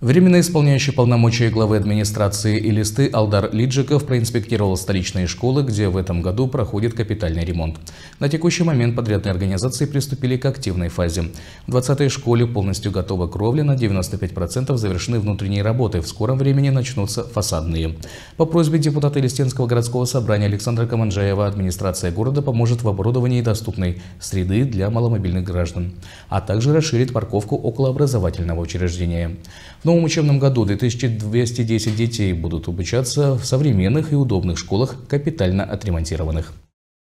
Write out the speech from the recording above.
Временно исполняющий полномочия главы администрации и листы Алдар Лиджиков проинспектировал столичные школы, где в этом году проходит капитальный ремонт. На текущий момент подрядные организации приступили к активной фазе. В 20-й школе полностью готова кровля, на 95% завершены внутренние работы, в скором времени начнутся фасадные. По просьбе депутата Листенского городского собрания Александра Каманджаева администрация города поможет в оборудовании доступной среды для маломобильных граждан, а также расширит парковку около образовательного учреждения. В новом учебном году 2210 детей будут обучаться в современных и удобных школах, капитально отремонтированных.